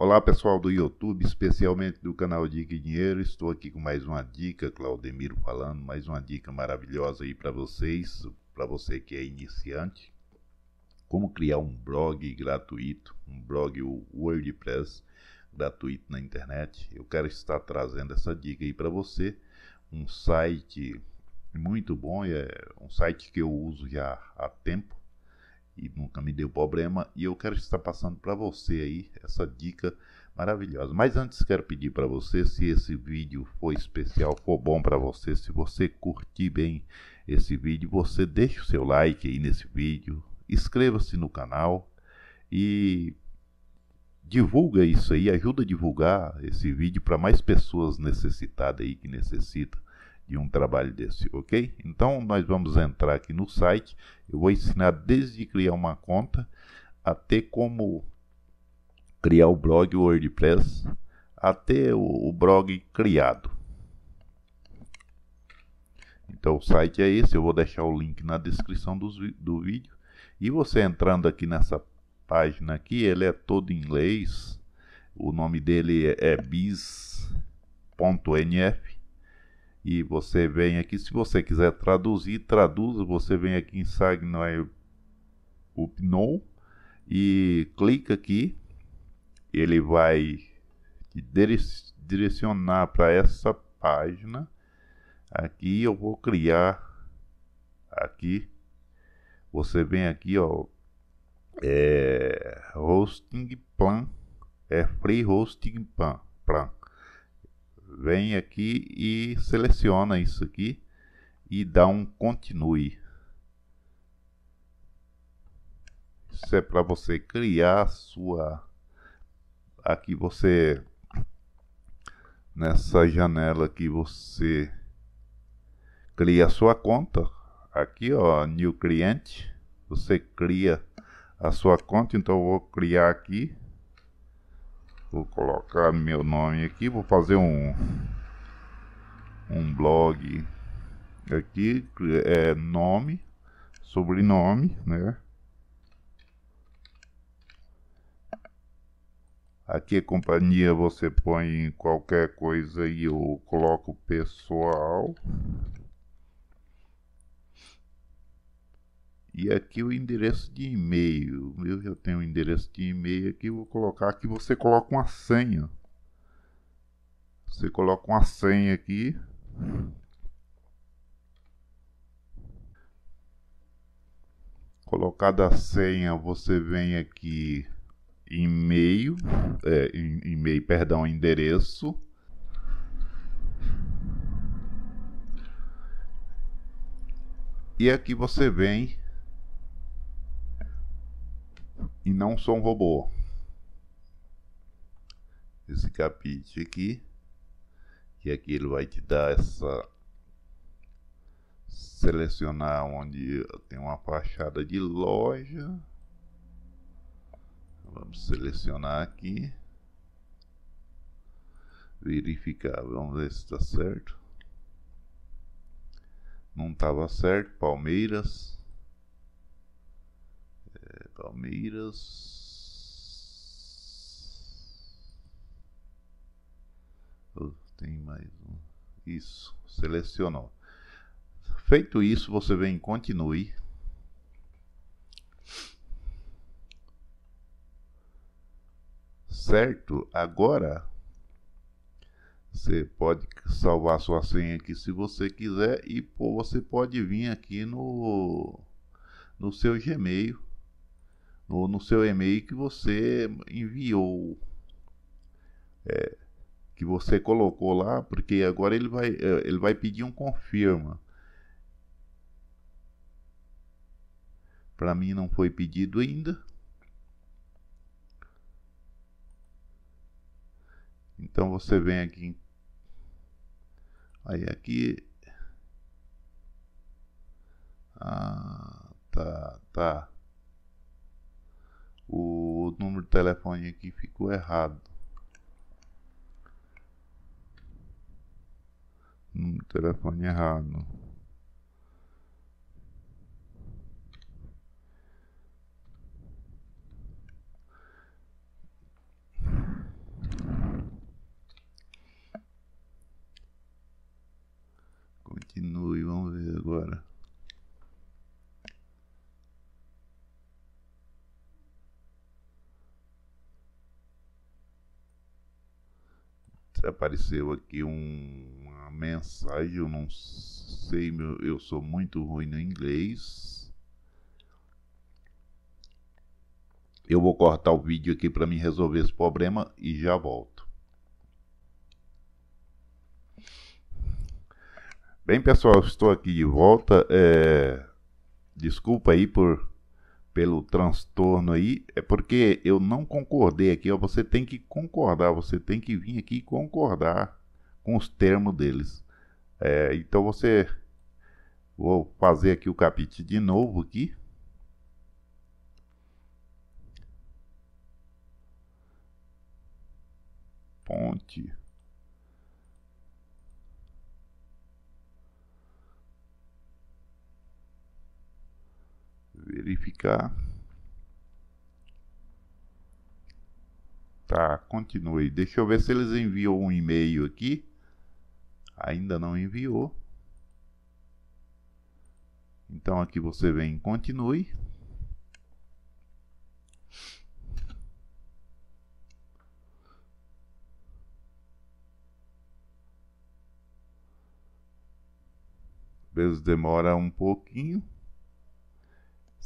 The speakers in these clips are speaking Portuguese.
Olá pessoal do YouTube, especialmente do canal Dica e Dinheiro, estou aqui com mais uma dica, Claudemiro falando, mais uma dica maravilhosa aí para vocês, para você que é iniciante, como criar um blog gratuito, um blog WordPress gratuito na internet. Eu quero estar trazendo essa dica aí para você, um site muito bom, é um site que eu uso já há tempo, e nunca me deu problema. E eu quero estar passando para você aí essa dica maravilhosa. Mas antes quero pedir para você se esse vídeo foi especial, for bom para você, se você curtir bem esse vídeo, você deixa o seu like aí nesse vídeo, inscreva-se no canal e divulga isso aí, ajuda a divulgar esse vídeo para mais pessoas necessitadas aí que necessitam de um trabalho desse, ok? Então nós vamos entrar aqui no site, eu vou ensinar desde criar uma conta até como criar o blog WordPress, até o, o blog criado. Então o site é esse, eu vou deixar o link na descrição do, do vídeo. E você entrando aqui nessa página aqui, ele é todo em inglês. O nome dele é, é bis.nf e você vem aqui. Se você quiser traduzir, traduza. Você vem aqui em Sagnoy Upnou e clica aqui. Ele vai te direcionar para essa página. Aqui eu vou criar aqui. Você vem aqui, ó. É, hosting plan. É free hosting plan. plan vem aqui e seleciona isso aqui e dá um continue. Isso é para você criar sua aqui você nessa janela que você cria sua conta. Aqui, ó, new cliente, você cria a sua conta, então eu vou criar aqui Vou colocar meu nome aqui, vou fazer um um blog aqui é nome, sobrenome, né? Aqui companhia você põe qualquer coisa e eu coloco pessoal. E aqui o endereço de e-mail. Eu já tenho o endereço de e-mail aqui, vou colocar aqui, você coloca uma senha. Você coloca uma senha aqui. Colocada a senha, você vem aqui e-mail, é, e-mail, perdão, endereço. E aqui você vem e não sou um robô. Esse capite aqui, que aqui é ele vai te dar essa selecionar onde tem uma fachada de loja. Vamos selecionar aqui. Verificar, vamos ver se está certo. Não estava certo, Palmeiras. Palmeiras. Oh, tem mais um. Isso, selecionou. Feito isso, você vem em continue. Certo? Agora você pode salvar sua senha aqui se você quiser e pô, você pode vir aqui no no seu Gmail no, no seu e-mail que você enviou. É, que você colocou lá, porque agora ele vai, é, ele vai pedir um confirma. Para mim não foi pedido ainda. Então você vem aqui. Aí aqui. Ah, tá, tá telefone aqui ficou errado. Um telefone errado. Continue, vamos ver agora. apareceu aqui um, uma mensagem, eu não sei, meu, eu sou muito ruim no inglês. Eu vou cortar o vídeo aqui para me resolver esse problema e já volto. Bem, pessoal, estou aqui de volta. É... Desculpa aí por pelo transtorno aí, é porque eu não concordei aqui. Ó, você tem que concordar, você tem que vir aqui e concordar com os termos deles. É, então você. Vou fazer aqui o capítulo de novo aqui. Ponte. verificar. Tá, continue. Deixa eu ver se eles enviou um e-mail aqui. Ainda não enviou. Então aqui você vem continue. Às vezes demora um pouquinho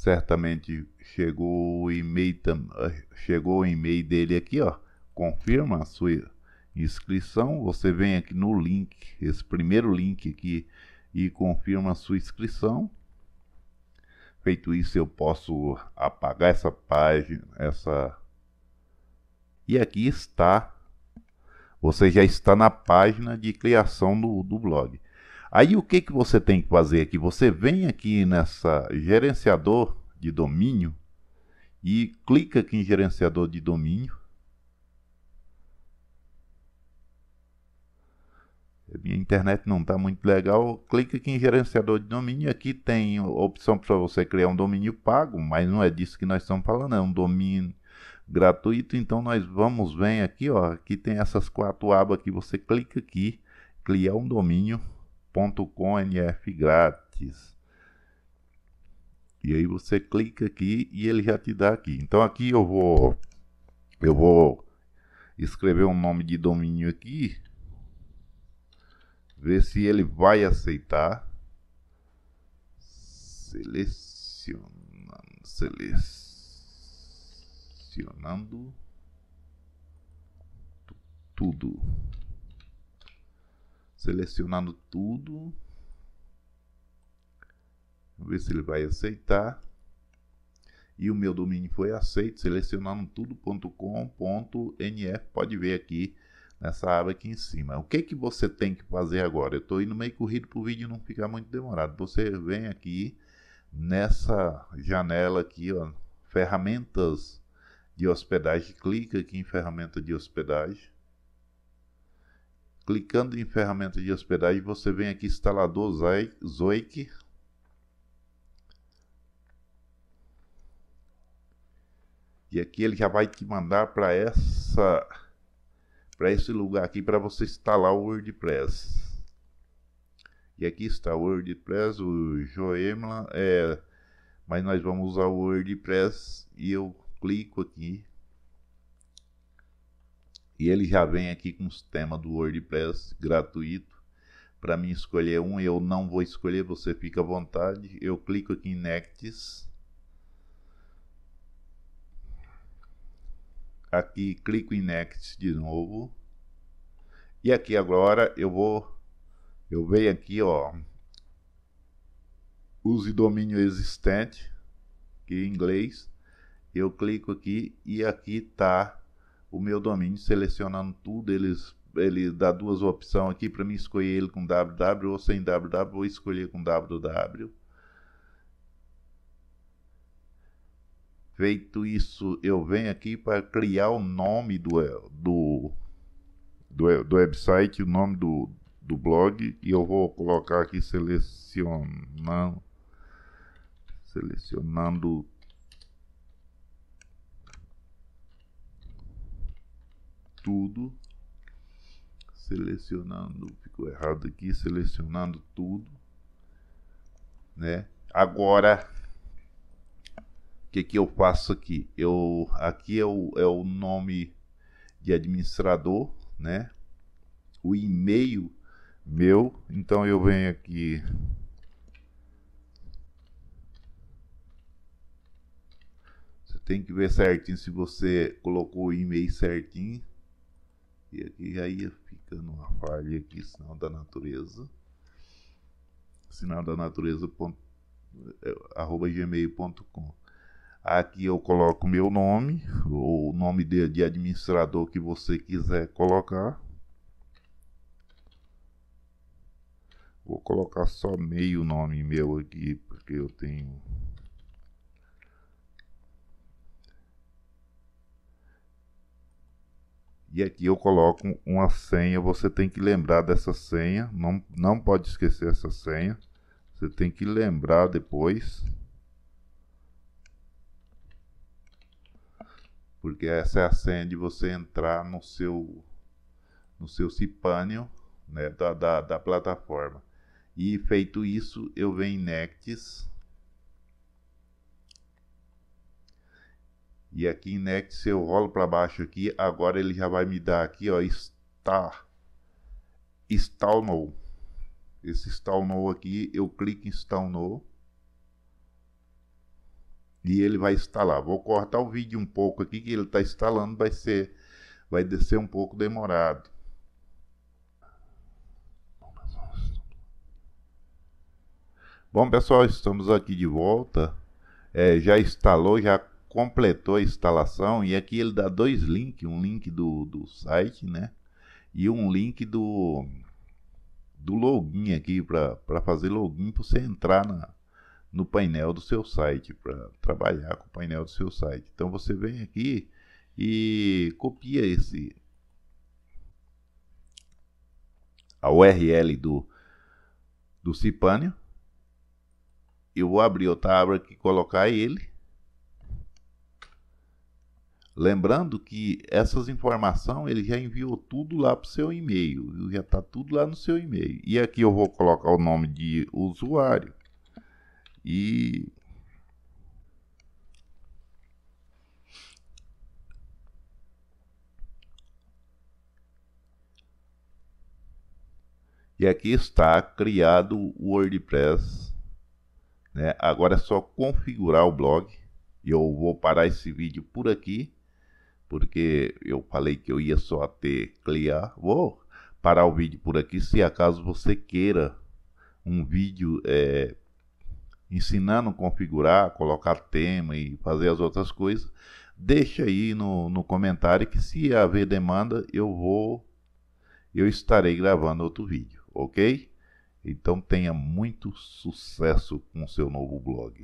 certamente chegou o e-mail eh, chegou o e-mail dele aqui, ó. Confirma a sua inscrição, você vem aqui no link, esse primeiro link aqui e confirma a sua inscrição. Feito isso, eu posso apagar essa página, essa E aqui está. Você já está na página de criação do, do blog. Aí o que, que você tem que fazer aqui? Você vem aqui nessa gerenciador de domínio e clica aqui em gerenciador de domínio. Minha internet não está muito legal. Clica aqui em gerenciador de domínio. Aqui tem opção para você criar um domínio pago, mas não é disso que nós estamos falando. É um domínio gratuito. Então nós vamos vem aqui, ó. Aqui tem essas quatro abas que você clica aqui, criar um domínio nf grátis. E aí você clica aqui e ele já te dá aqui. Então aqui eu vou eu vou escrever um nome de domínio aqui, ver se ele vai aceitar. Selecionando, selecionando tudo. Selecionando tudo. Vamos ver se ele vai aceitar. E o meu domínio foi aceito. Selecionando tudo.com.nf. Pode ver aqui nessa aba aqui em cima. O que, que você tem que fazer agora? Eu estou indo meio corrido para o vídeo não ficar muito demorado. Você vem aqui nessa janela aqui, ó, ferramentas de hospedagem, clica aqui em ferramenta de hospedagem. Clicando em ferramenta de hospedagem, você vem aqui instalador Zoic. E aqui ele já vai te mandar para essa para esse lugar aqui para você instalar o WordPress. E aqui está o WordPress, o Joemla, é, mas nós vamos usar o WordPress e eu clico aqui e ele já vem aqui com o sistema do WordPress gratuito. Para mim escolher um, eu não vou escolher, você fica à vontade. Eu clico aqui em Next. Aqui clico em Next de novo. E aqui agora eu vou eu venho aqui, ó, use domínio existente, que é em inglês, eu clico aqui e aqui tá o meu domínio, selecionando tudo, eles ele dá duas opções aqui para mim escolher ele com www ou sem www, ou escolher com www. Feito isso, eu venho aqui para criar o nome do, é, do, do, é, do website, o nome do, do blog, e eu vou colocar aqui selecionando, selecionando tudo, selecionando, ficou errado aqui, selecionando tudo, né? Agora, o que que eu faço aqui? Eu, aqui é o, é o nome de administrador, né? O e-mail meu, então eu venho aqui tem que ver certinho se você colocou o e-mail certinho. E aí fica ia ficando falha aqui, sinal da natureza. Sinal da natureza. Ponto, é, arroba gmail.com. Aqui eu coloco meu nome, ou o nome de, de administrador que você quiser colocar. Vou colocar só meio nome meu aqui, porque eu tenho E aqui eu coloco uma senha, você tem que lembrar dessa senha, não, não pode esquecer essa senha. Você tem que lembrar depois. Porque essa é a senha de você entrar no seu no seu cipânio né, da, da, da plataforma. E feito isso, eu venho em Nectis, E aqui né, em Next, se eu rolo para baixo aqui, agora ele já vai me dar aqui, ó, está install no. Esse install no aqui, eu clico em install no. E ele vai instalar. Vou cortar o vídeo um pouco aqui que ele está instalando, vai ser vai descer um pouco demorado. Bom, pessoal, estamos aqui de volta. É, já instalou, já completou a instalação e aqui ele dá dois links, um link do, do site, né? E um link do do login aqui para fazer login para você entrar na, no painel do seu site para trabalhar com o painel do seu site. Então você vem aqui e copia esse a URL do do Cipânio. Eu vou abrir outra aba aqui, colocar ele Lembrando que essas informações ele já enviou tudo lá para o seu e-mail, já está tudo lá no seu e-mail. E aqui eu vou colocar o nome de usuário e E aqui está criado o WordPress. Né? Agora é só configurar o blog. Eu vou parar esse vídeo por aqui porque eu falei que eu ia só ter criar. Vou parar o vídeo por aqui, se acaso você queira um vídeo é, ensinando a configurar, colocar tema e fazer as outras coisas, deixa aí no, no comentário que se haver demanda eu vou, eu estarei gravando outro vídeo, ok? Então tenha muito sucesso com seu novo blog.